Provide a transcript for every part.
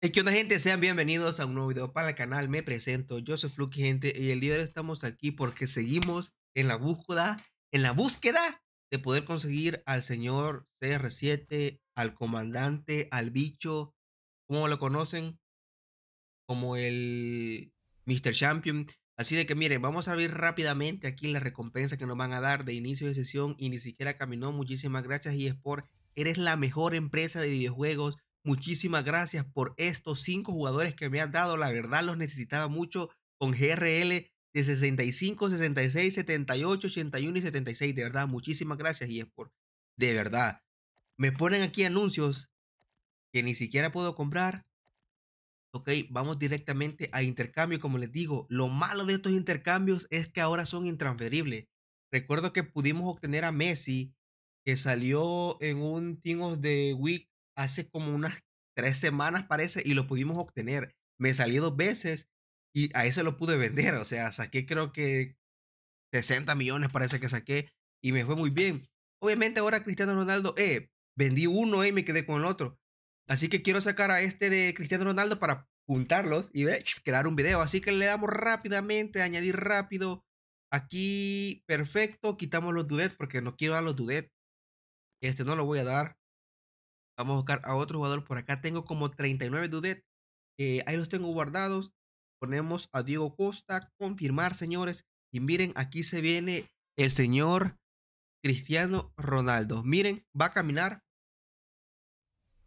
Hey, ¿Qué onda gente? Sean bienvenidos a un nuevo video para el canal. Me presento, yo soy Fluky gente y el día de hoy estamos aquí porque seguimos en la búsqueda, en la búsqueda de poder conseguir al señor CR7, al comandante, al bicho, como lo conocen, como el Mr. Champion. Así de que miren, vamos a abrir rápidamente aquí la recompensa que nos van a dar de inicio de sesión y ni siquiera caminó. Muchísimas gracias y es por eres la mejor empresa de videojuegos Muchísimas gracias por estos cinco jugadores que me han dado. La verdad, los necesitaba mucho con GRL de 65, 66, 78, 81 y 76. De verdad, muchísimas gracias, Y es por, De verdad. Me ponen aquí anuncios que ni siquiera puedo comprar. Ok, vamos directamente a intercambio. Como les digo, lo malo de estos intercambios es que ahora son intransferibles. Recuerdo que pudimos obtener a Messi, que salió en un Team of the Week hace como unas tres semanas, parece, y lo pudimos obtener. Me salió dos veces y a ese lo pude vender. O sea, saqué creo que 60 millones, parece que saqué, y me fue muy bien. Obviamente ahora Cristiano Ronaldo, eh, vendí uno eh, y me quedé con el otro. Así que quiero sacar a este de Cristiano Ronaldo para juntarlos y crear un video. Así que le damos rápidamente, añadir rápido. Aquí, perfecto, quitamos los dudet porque no quiero dar los dudet. Este no lo voy a dar. Vamos a buscar a otro jugador. Por acá tengo como 39 Dudet. Eh, ahí los tengo guardados. Ponemos a Diego Costa. Confirmar, señores. Y miren, aquí se viene el señor Cristiano Ronaldo. Miren, va a caminar.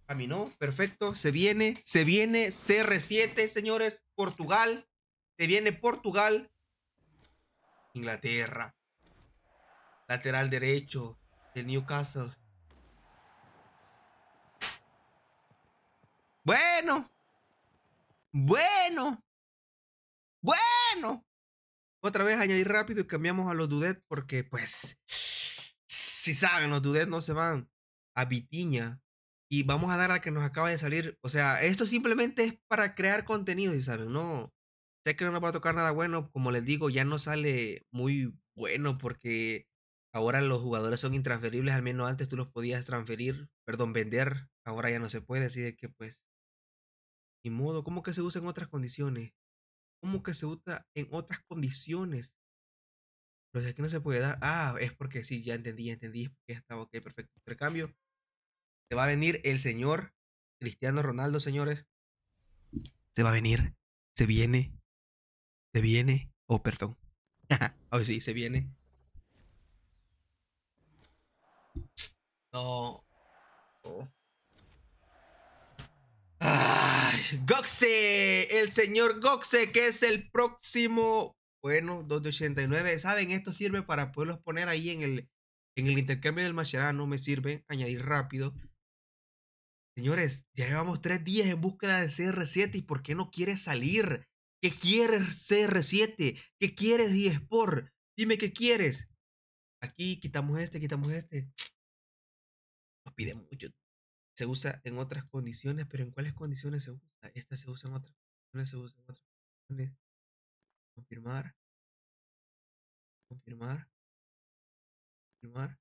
Caminó, perfecto. Se viene, se viene CR7, señores. Portugal. Se viene Portugal. Inglaterra. Lateral derecho de Newcastle. Bueno. Bueno. Bueno. Otra vez añadir rápido y cambiamos a los Dudet porque pues... Si saben, los Dudet no se van a Vitiña. Y vamos a dar a que nos acaba de salir. O sea, esto simplemente es para crear contenido, Y saben, no... Sé que no nos va a tocar nada bueno, como les digo, ya no sale muy bueno porque ahora los jugadores son intransferibles, al menos antes tú los podías transferir, perdón, vender, ahora ya no se puede, así de que pues ni modo, ¿cómo que se usa en otras condiciones? ¿Cómo que se usa en otras condiciones? Pero si aquí no se puede dar. Ah, es porque sí, ya entendí, ya entendí. Ya estaba ok, perfecto. Intercambio. Se va a venir el señor Cristiano Ronaldo, señores. Se va a venir. Se viene. Se viene. Oh, perdón. oh, sí, se viene. No. Oh. Goxe, el señor Goxe, que es el próximo, bueno, 2 de Saben, esto sirve para poderlos poner ahí en el, en el intercambio del Mascherano. no me sirve añadir rápido. Señores, ya llevamos tres días en búsqueda de CR7 y ¿por qué no quieres salir? ¿Qué quieres CR7? ¿Qué quieres por Dime qué quieres. Aquí quitamos este, quitamos este. Nos pide mucho se usa en otras condiciones, pero ¿en cuáles condiciones se usa? Esta se usa en otras condiciones, se usa en otras condiciones. Confirmar. Confirmar. Confirmar.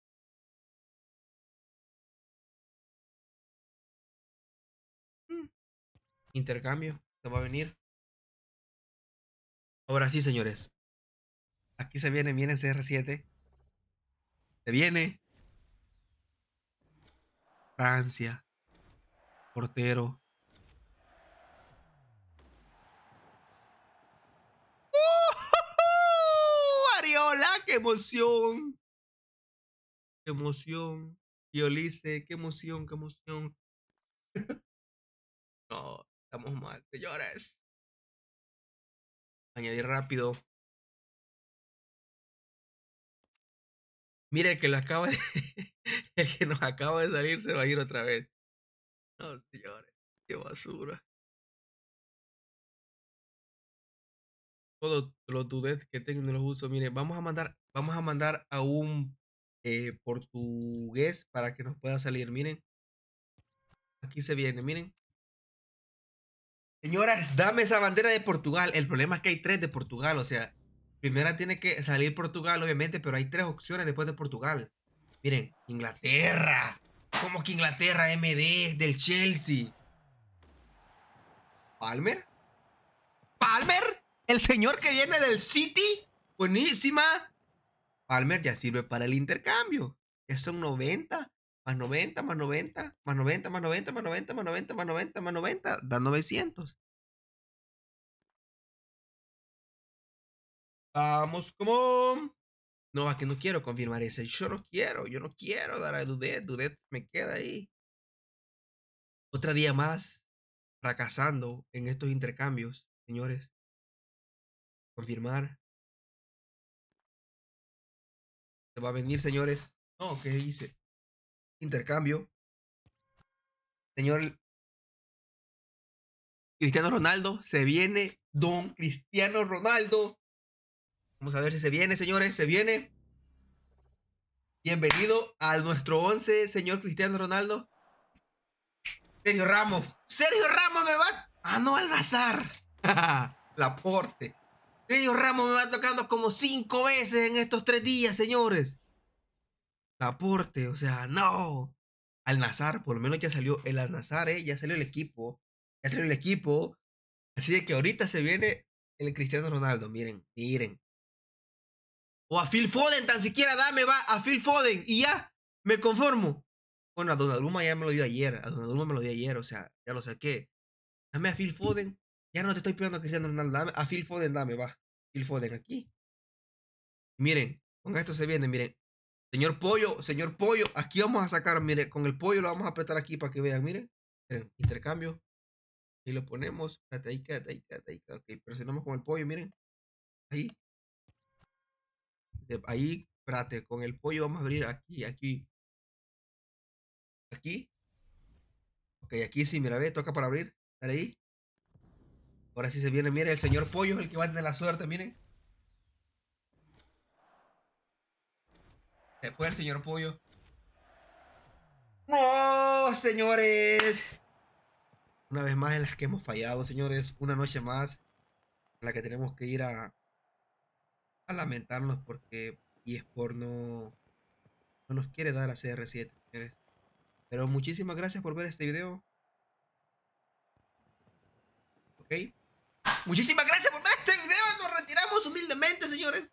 Mm. Intercambio, se va a venir. Ahora sí, señores. Aquí se viene, viene CR7. Se viene. Francia portero. ¡Oh! ¡Ariola! ¡Qué emoción! ¡Qué emoción! ¡Yolice! qué emoción, qué emoción. no, estamos mal, señores. Añadir rápido. mire que lo acaba el que nos acaba de salir se va a ir otra vez. No, señores, qué basura. Todos los dudes que tengo no los uso. miren, vamos a mandar, vamos a mandar a un eh, portugués para que nos pueda salir. Miren. Aquí se viene, miren. Señoras, dame esa bandera de Portugal. El problema es que hay tres de Portugal. O sea, primera tiene que salir Portugal, obviamente, pero hay tres opciones después de Portugal. Miren, Inglaterra, como que Inglaterra, MD, del Chelsea. ¿Palmer? ¿Palmer? ¿El señor que viene del City? Buenísima. Palmer ya sirve para el intercambio. Ya son 90, más 90, más 90, más 90, más 90, más 90, más 90, más 90, más 90, da 900. Vamos como... No, va, que no quiero confirmar ese. Yo no quiero, yo no quiero dar a Dudet. Dudet me queda ahí. Otra día más fracasando en estos intercambios, señores. Confirmar. Se va a venir, señores. No, ¿qué dice? Intercambio. Señor Cristiano Ronaldo, se viene Don Cristiano Ronaldo Vamos a ver si se viene, señores, se viene. Bienvenido al nuestro 11, señor Cristiano Ronaldo. Sergio Ramos. Sergio Ramos me va. Ah, no, al Nazar. Laporte. Sergio Ramos me va tocando como cinco veces en estos tres días, señores. Laporte, o sea, no. Al Nazar, por lo menos ya salió el Al Nazar, ¿eh? ya salió el equipo. Ya salió el equipo. Así de que ahorita se viene el Cristiano Ronaldo. Miren, miren. O a Phil Foden, tan siquiera dame, va, a Phil Foden y ya, me conformo. Bueno, a Donnarumma ya me lo dio ayer, a Donnarumma me lo dio ayer, o sea, ya lo saqué. Dame a Phil Foden, ya no te estoy pidiendo que sea Ronaldo, dame a Phil Foden, dame, va. Phil Foden aquí. Miren, con esto se viene, miren. Señor Pollo, señor Pollo, aquí vamos a sacar, miren, con el pollo lo vamos a apretar aquí para que vean, miren. intercambio. Y lo ponemos, quédate ahí, quédate ahí, quédate ok. Presionamos con el pollo, miren. Ahí, ahí, espérate, con el pollo vamos a abrir aquí, aquí. Aquí. Ok, aquí sí, mira, ve, toca para abrir. ahí. Ahora sí se viene, mire, el señor pollo es el que va a tener la suerte, miren. Se fue el señor pollo. No, señores. Una vez más en las que hemos fallado, señores. Una noche más en la que tenemos que ir a, a lamentarnos porque y Es por no, no nos quiere dar a CR7, Pero muchísimas gracias por ver este video. ¿Ok? Muchísimas gracias por ver este video. Nos retiramos humildemente, señores.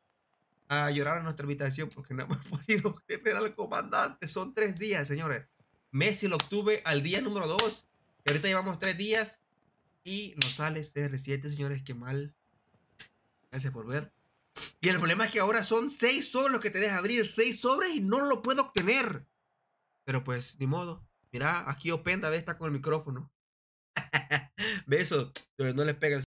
A llorar a nuestra habitación porque no hemos podido generar al comandante. Son tres días, señores. Messi lo obtuve al día número 2. Y ahorita llevamos tres días. Y nos sale CR7, señores. Qué mal. Gracias por ver. Y el problema es que ahora son seis sobres los que te deja abrir, seis sobres y no lo puedo obtener. Pero pues, ni modo. Mirá, aquí Openda, ve, está con el micrófono. Beso, pero no le pega el